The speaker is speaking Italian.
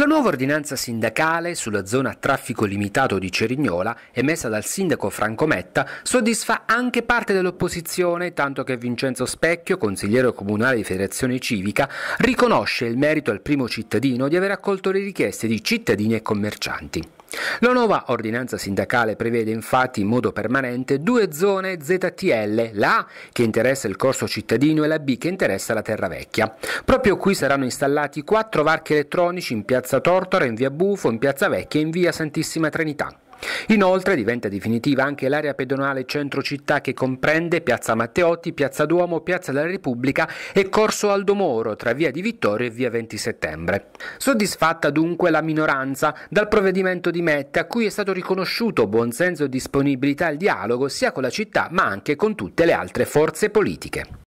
La nuova ordinanza sindacale sulla zona traffico limitato di Cerignola, emessa dal sindaco Franco Metta, soddisfa anche parte dell'opposizione, tanto che Vincenzo Specchio, consigliere comunale di Federazione Civica, riconosce il merito al primo cittadino di aver accolto le richieste di cittadini e commercianti. La nuova ordinanza sindacale prevede infatti in modo permanente due zone ZTL, la A che interessa il corso cittadino e la B che interessa la terra vecchia. Proprio qui saranno installati quattro varchi elettronici in piazza Tortora, in via Bufo, in piazza Vecchia e in via Santissima Trinità. Inoltre diventa definitiva anche l'area pedonale centro città che comprende Piazza Matteotti, Piazza Duomo, Piazza della Repubblica e Corso Aldo Moro tra Via di Vittorio e Via 20 Settembre. Soddisfatta dunque la minoranza dal provvedimento di Mette a cui è stato riconosciuto buonsenso e disponibilità al dialogo sia con la città ma anche con tutte le altre forze politiche.